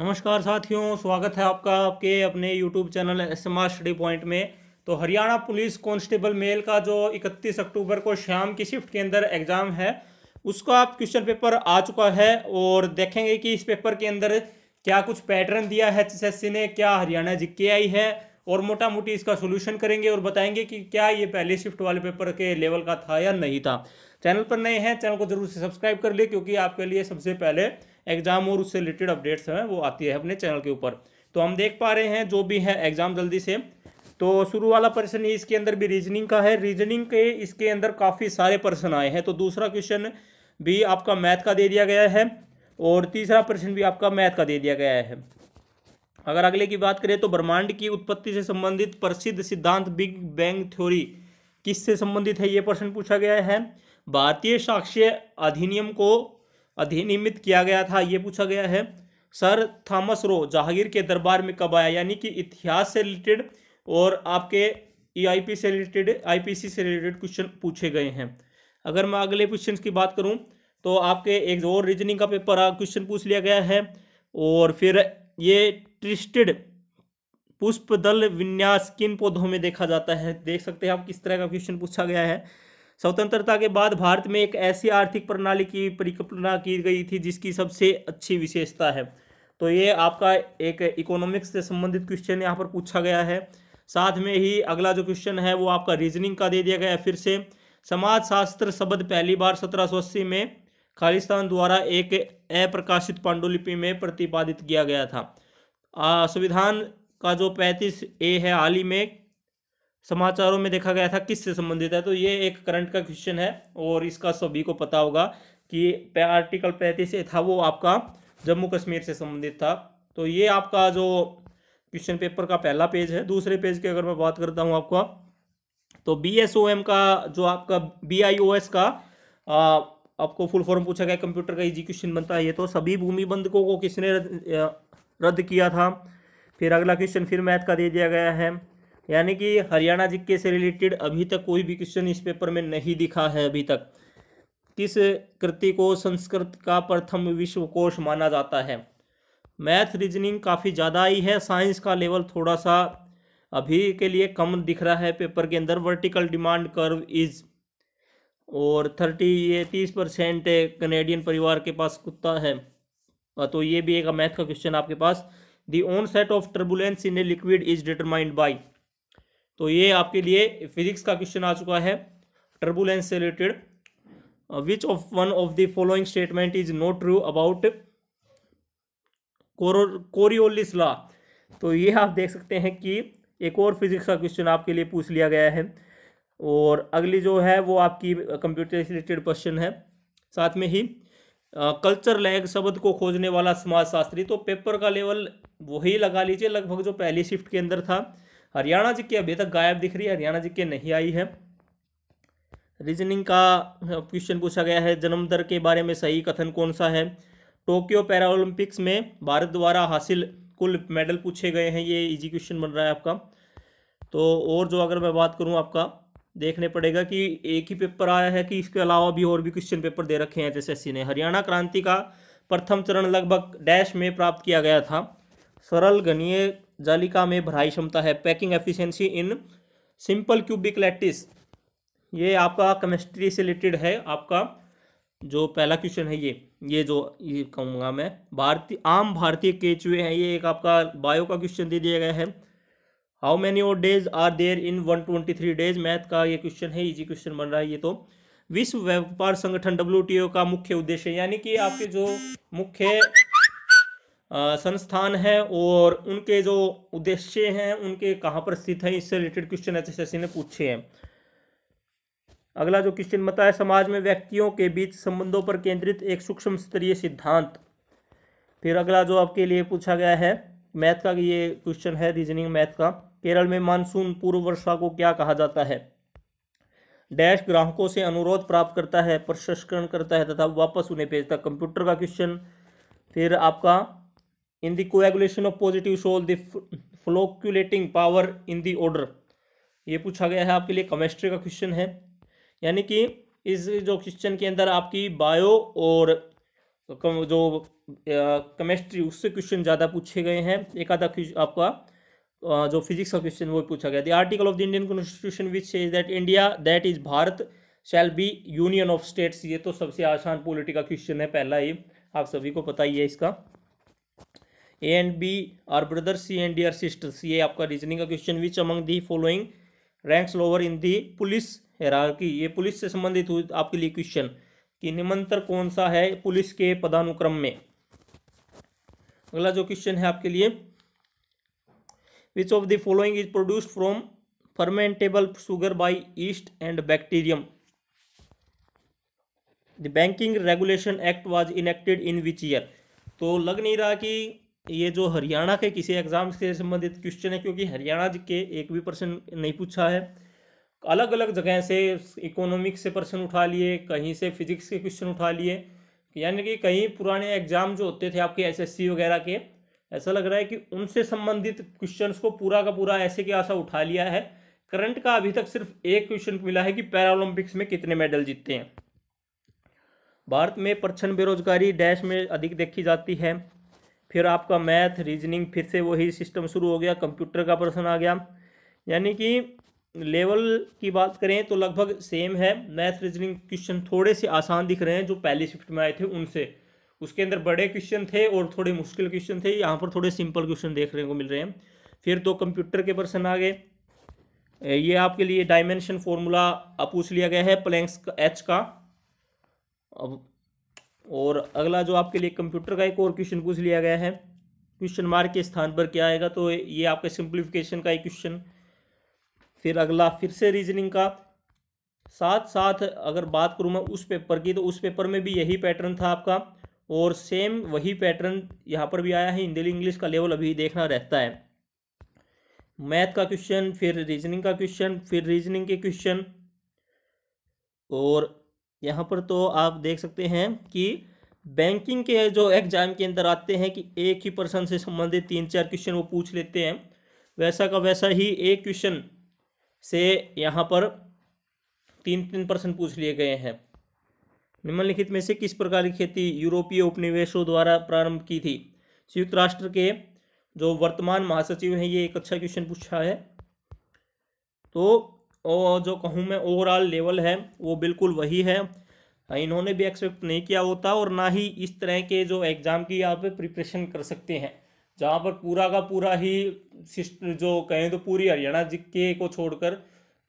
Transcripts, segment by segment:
नमस्कार साथियों स्वागत है आपका आपके अपने YouTube channel S M R study point में तो हरियाणा पुलिस कांस्टेबल मेल का जो 31 अक्टूबर को शाम की शिफ्ट के अंदर एग्ज़ाम है उसका आप क्वेश्चन पेपर आ चुका है और देखेंगे कि इस पेपर के अंदर क्या कुछ पैटर्न दिया है एच ने क्या हरियाणा जी आई है और मोटा मोटी इसका सोल्यूशन करेंगे और बताएंगे कि क्या ये पहले शिफ्ट वाले पेपर के लेवल का था या नहीं था चैनल पर नए हैं चैनल को जरूर से सब्सक्राइब कर ले क्योंकि आपके लिए सबसे पहले एग्जाम और उससे रिलेटेड अपडेट्स हैं वो आती है अपने चैनल के ऊपर तो हम देख पा रहे हैं जो भी है एग्जाम जल्दी से तो शुरू वाला प्रश्न ये इसके अंदर भी रीजनिंग का है रीजनिंग के इसके अंदर काफ़ी सारे प्रश्न आए हैं तो दूसरा क्वेश्चन भी आपका मैथ का दे दिया गया है और तीसरा प्रश्न भी आपका मैथ का दे दिया गया है अगर अगले की बात करें तो ब्रह्मांड की उत्पत्ति से संबंधित प्रसिद्ध सिद्धांत बिग बैंग थ्योरी किससे संबंधित है ये प्रश्न पूछा गया है भारतीय साक्ष्य अधिनियम को अधिनियमित किया गया था ये पूछा गया है सर थॉमस रो जहांगीर के दरबार में कब आया यानी कि इतिहास से रिलेटेड और आपके ई e से रिलेटेड आईपीसी से रिलेटेड क्वेश्चन पूछे गए हैं अगर मैं अगले क्वेश्चन की बात करूं तो आपके एक और रीजनिंग का पेपर क्वेश्चन पूछ लिया गया है और फिर ये ट्रिस्टेड पुष्प दल विन्यास किन पौधों में देखा जाता है देख सकते हैं आप किस तरह का क्वेश्चन पूछा गया है स्वतंत्रता के बाद भारत में एक ऐसी आर्थिक प्रणाली की परिकल्पना की गई थी जिसकी सबसे अच्छी विशेषता है तो ये आपका एक इकोनॉमिक्स से संबंधित क्वेश्चन यहाँ पर पूछा गया है साथ में ही अगला जो क्वेश्चन है वो आपका रीजनिंग का दे दिया गया है फिर से समाजशास्त्र शब्द पहली बार सत्रह में खालिस्तान द्वारा एक अप्रकाशित पांडुलिपि में प्रतिपादित किया गया था संविधान का जो पैंतीस ए है हाल ही में समाचारों में देखा गया था किससे संबंधित है तो ये एक करंट का क्वेश्चन है और इसका सभी को पता होगा कि आर्टिकल पैंतीस था वो आपका जम्मू कश्मीर से संबंधित था तो ये आपका जो क्वेश्चन पेपर का पहला पेज है दूसरे पेज की अगर मैं बात करता हूँ आपका तो बी का जो आपका बी का आ, आपको फुल फॉर्म पूछा गया कंप्यूटर का इजी क्वेश्चन बनता है ये तो सभी भूमि बंधकों को किसने रद्द, रद्द किया था फिर अगला क्वेश्चन फिर मैथ का दे दिया गया है यानी कि हरियाणा जिक्के से रिलेटेड अभी तक कोई भी क्वेश्चन इस पेपर में नहीं दिखा है अभी तक किस कृति को संस्कृत का प्रथम विश्वकोश माना जाता है मैथ रीजनिंग काफ़ी ज़्यादा आई है साइंस का लेवल थोड़ा सा अभी के लिए कम दिख रहा है पेपर के अंदर वर्टिकल डिमांड कर्व इज़ और थर्टी ये तीस परसेंट कनेडियन परिवार के पास कुत्ता है तो ये भी एक मैथ का क्वेश्चन आपके पास the onset of turbulence in a liquid is determined by तो ये आपके लिए फिजिक्स का क्वेश्चन आ चुका है टर्बुलेंस से related which of one of the following statement is not true about Coriolis law तो ये आप देख सकते हैं कि एक और फिजिक्स का क्वेश्चन आपके लिए पूछ लिया गया है और अगली जो है वो आपकी कंप्यूटर से रिलेटेड क्वेश्चन है साथ में ही कल्चर uh, लैग शब्द को खोजने वाला समाजशास्त्री तो पेपर का लेवल वही लगा लीजिए लगभग जो पहली शिफ्ट के अंदर था हरियाणा जी की अभी तक गायब दिख रही है हरियाणा जी के नहीं आई है रीजनिंग का क्वेश्चन पूछा गया है जन्म दर के बारे में सही कथन कौन सा है टोक्यो पैरालंपिक्स में भारत द्वारा हासिल कुल मेडल पूछे गए हैं ये इजी क्वेश्चन बन रहा है आपका तो और जो अगर मैं बात करूँ आपका देखने पड़ेगा कि एक ही पेपर आया है कि इसके अलावा भी और भी क्वेश्चन पेपर दे रखे हैं एचएसएससी ने हरियाणा क्रांति का प्रथम चरण लगभग डैश में प्राप्त किया गया था सरल गणीय जालिका में भराई क्षमता है packing efficiency in simple cubic lattice ये आपका केमिस्ट्री से रिलेटेड है आपका जो पहला क्वेश्चन है ये ये जो ये कहूँगा मैं भारतीय आम भारतीय केचुए हैं ये एक आपका बायो का क्वेश्चन दे दिया गया है how many or days are there in one twenty three days math का ये क्वेश्चन है इजी क्वेश्चन बन रहा है ये तो विश्व व्यापार संगठन डब्ल्यू का मुख्य उद्देश्य यानी कि आपके जो मुख्य संस्थान है और उनके जो उद्देश्य हैं उनके कहाँ पर स्थित हैं इससे रिलेटेड क्वेश्चन एच एस ने पूछे हैं अगला जो क्वेश्चन बताया समाज में व्यक्तियों के बीच संबंधों पर केंद्रित एक सूक्ष्म स्तरीय सिद्धांत फिर अगला जो आपके लिए पूछा गया है मैथ का ये क्वेश्चन है रीजनिंग मैथ का केरल में मानसून पूर्व वर्षा को क्या कहा जाता है डैश ग्राहकों से अनुरोध प्राप्त करता है प्रसंस्करण करता है तथा वापस उन्हें भेजता कंप्यूटर का क्वेश्चन फिर आपका in the coagulation of positive soul the फ्लोक्यूलेटिंग power in the order ये पूछा गया है आपके लिए केमिस्ट्री का क्वेश्चन है यानी कि इस जो क्वेश्चन के अंदर आपकी बायो और जो केमिस्ट्री उससे क्वेश्चन ज़्यादा पूछे गए हैं एक आधा आपका जो फिजिक्स का क्वेश्चन वो पूछा गया the article of the Indian constitution which is that India that is Bharat shall be union of states ये तो सबसे आसान पोलिटिकल क्वेश्चन है पहला ये आप सभी को पता ही है इसका A and B are brother C and D are sisters ये आपका रीजनिंग का question which among the following ranks lower in the police hierarchy ये पुलिस से संबंधित हुई आपके लिए क्वेश्चन कि निमंत्र कौन सा है पुलिस के पदानुक्रम में अगला जो क्वेश्चन है आपके लिए which of the following is produced from fermentable sugar by yeast and bacterium the banking regulation act was enacted in which year तो लग नहीं रहा कि ये जो हरियाणा के किसी एग्जाम से संबंधित क्वेश्चन है क्योंकि हरियाणा के एक भी प्रश्न नहीं पूछा है अलग अलग जगह से इकोनॉमिक्स से प्रश्न उठा लिए कहीं से फिजिक्स के क्वेश्चन उठा लिए यानी कि कहीं पुराने एग्जाम जो होते थे आपके एसएससी वगैरह के ऐसा लग रहा है कि उनसे संबंधित क्वेश्चंस को पूरा का पूरा ऐसे के आशा उठा लिया है करंट का अभी तक सिर्फ एक क्वेश्चन मिला है कि पैरालंपिक्स में कितने मेडल जीतते हैं भारत में प्रच्छन बेरोजगारी डैश में अधिक देखी जाती है फिर आपका मैथ रीजनिंग फिर से वही सिस्टम शुरू हो गया कंप्यूटर का प्रश्न आ गया यानी कि लेवल की बात करें तो लगभग सेम है मैथ रीजनिंग क्वेश्चन थोड़े से आसान दिख रहे हैं जो पहले शिफ्ट में आए थे उनसे उसके अंदर बड़े क्वेश्चन थे और थोड़े मुश्किल क्वेश्चन थे यहाँ पर थोड़े सिंपल क्वेश्चन देखने को मिल रहे हैं फिर तो कंप्यूटर के पर्सन आ गए ये आपके लिए डायमेंशन फॉर्मूला पूछ लिया गया है प्लैंक्स एच का अब और अगला जो आपके लिए कंप्यूटर का एक और क्वेश्चन पूछ लिया गया है क्वेश्चन मार्क के स्थान पर क्या आएगा तो ये आपका सिंप्लीफिकेशन का एक क्वेश्चन फिर अगला फिर से रीजनिंग का साथ साथ अगर बात करूँ मैं उस पेपर की तो उस पेपर में भी यही पैटर्न था आपका और सेम वही पैटर्न यहाँ पर भी आया है हिंदी इंग्लिश का लेवल अभी देखना रहता है मैथ का क्वेश्चन फिर रीजनिंग का क्वेश्चन फिर रीजनिंग के क्वेश्चन और यहाँ पर तो आप देख सकते हैं कि बैंकिंग के जो एग्जाम के अंदर आते हैं कि एक ही पर्सन से संबंधित तीन चार क्वेश्चन वो पूछ लेते हैं वैसा का वैसा ही एक क्वेश्चन से यहाँ पर तीन तीन पर्सन पूछ लिए गए हैं निम्नलिखित में से किस प्रकार की खेती यूरोपीय उपनिवेशों द्वारा प्रारंभ की थी संयुक्त राष्ट्र के जो वर्तमान महासचिव हैं ये एक अच्छा क्वेश्चन पूछा है तो और जो कहूँ मैं ओवरऑल लेवल है वो बिल्कुल वही है इन्होंने भी एक्सपेक्ट नहीं किया होता और ना ही इस तरह के जो एग्ज़ाम की यहाँ पे प्रिपरेशन कर सकते हैं जहाँ पर पूरा का पूरा ही जो कहें तो पूरी हरियाणा के को छोड़कर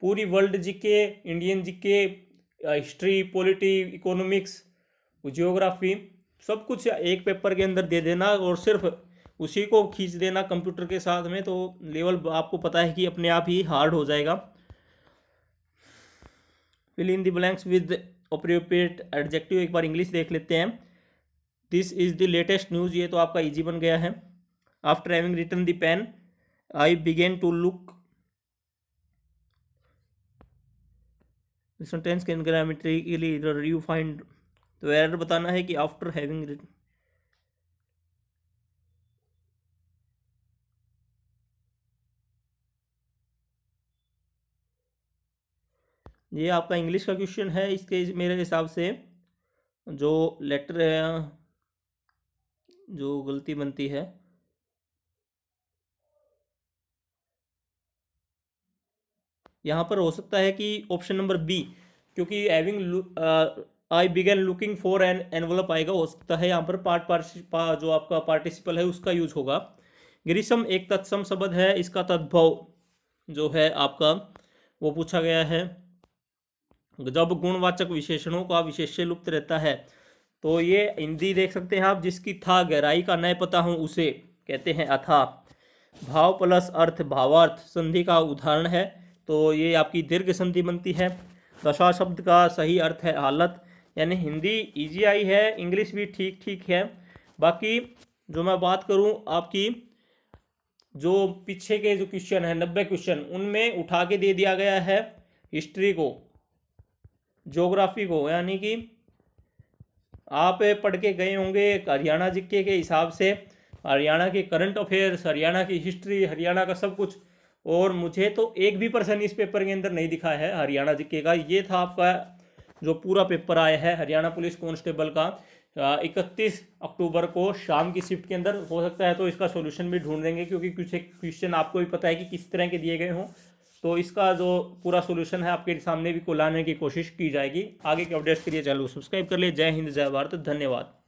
पूरी वर्ल्ड के इंडियन के हिस्ट्री पॉलिटी इकोनॉमिक्स जियोग्राफी सब कुछ एक पेपर के अंदर दे देना और सिर्फ उसी को खींच देना कंप्यूटर के साथ में तो लेवल आपको पता है कि अपने आप ही हार्ड हो जाएगा fill in the blanks with appropriate adjective एक बार इंग्लिश देख लेते हैं this is the latest news ये तो आपका इजी बन गया है after having return the pen I begin to look sentence can ungrammatically you find तो एरर बताना है कि आफ्टर हैविंग रिटर्न ये आपका इंग्लिश का क्वेश्चन है इसके मेरे हिसाब से जो लेटर है जो गलती बनती है यहाँ पर हो सकता है कि ऑप्शन नंबर बी क्योंकि having I began looking for an envelope आएगा हो सकता है यहाँ पर पार्ट पार्टिसिपा जो आपका पार्टिसिपल है उसका यूज होगा ग्रीसम एक तत्सम शब्द है इसका तद्भव जो है आपका वो पूछा गया है जब गुणवाचक विशेषणों का विशेष लुप्त रहता है तो ये हिंदी देख सकते हैं आप जिसकी था गहराई का न पता हूँ उसे कहते हैं अथा भाव प्लस अर्थ भावार्थ संधि का उदाहरण है तो ये आपकी दीर्घ संधि बनती है दशा शब्द का सही अर्थ है हालत यानी हिंदी इजी आई है इंग्लिश भी ठीक ठीक है बाकी जो मैं बात करूं आपकी जो पीछे के जो क्वेश्चन है नब्बे क्वेश्चन उनमें उठा के दे दिया गया है हिस्ट्री को जोग्राफी को यानी कि आप पढ़ के गए होंगे हरियाणा जिक्के के हिसाब से हरियाणा के करंट अफेयर्स हरियाणा की हिस्ट्री हरियाणा का सब कुछ और मुझे तो एक भी पर्सन इस पेपर के अंदर नहीं दिखा है हरियाणा जिक्के का ये था आपका जो पूरा पेपर आया है हरियाणा पुलिस कॉन्स्टेबल का इकतीस अक्टूबर को शाम की शिफ्ट के अंदर हो सकता है तो इसका सोल्यूशन भी ढूंढ देंगे क्योंकि कुछ एक क्वेश्चन आपको भी पता है कि किस तरह के दिए गए हों तो इसका जो पूरा सोल्यूशन है आपके सामने भी को लाने की कोशिश की जाएगी आगे के अपडेट्स के लिए चैनल को सब्सक्राइब कर लिए जय हिंद जय भारत धन्यवाद